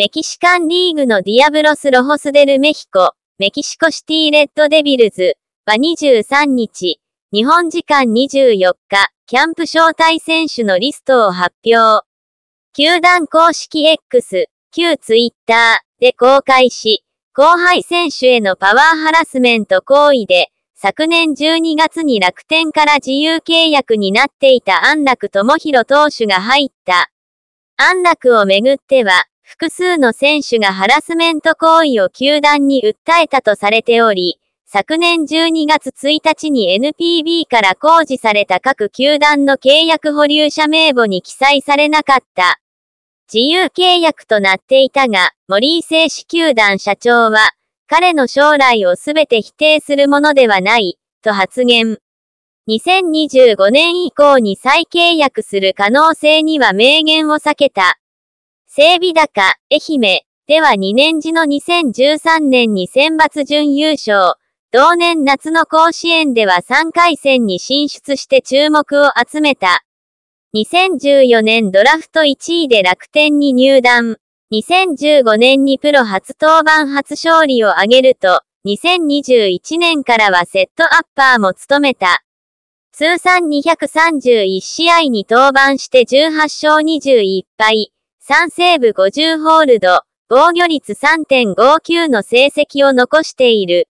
メキシカンリーグのディアブロス・ロホス・デル・メヒコ、メキシコシティ・レッドデビルズは23日、日本時間24日、キャンプ招待選手のリストを発表。球団公式 X、旧 Twitter で公開し、後輩選手へのパワーハラスメント行為で、昨年12月に楽天から自由契約になっていた安楽智弘投手が入った。安楽をめぐっては、複数の選手がハラスメント行為を球団に訴えたとされており、昨年12月1日に NPB から公示された各球団の契約保留者名簿に記載されなかった。自由契約となっていたが、森井製紙球団社長は、彼の将来をすべて否定するものではない、と発言。2025年以降に再契約する可能性には明言を避けた。整備高、愛媛、では2年時の2013年に選抜準優勝。同年夏の甲子園では3回戦に進出して注目を集めた。2014年ドラフト1位で楽天に入団。2015年にプロ初登板初勝利を挙げると、2021年からはセットアッパーも務めた。通算231試合に登板して18勝21敗。3セーブ50ホールド、防御率3.59の成績を残している。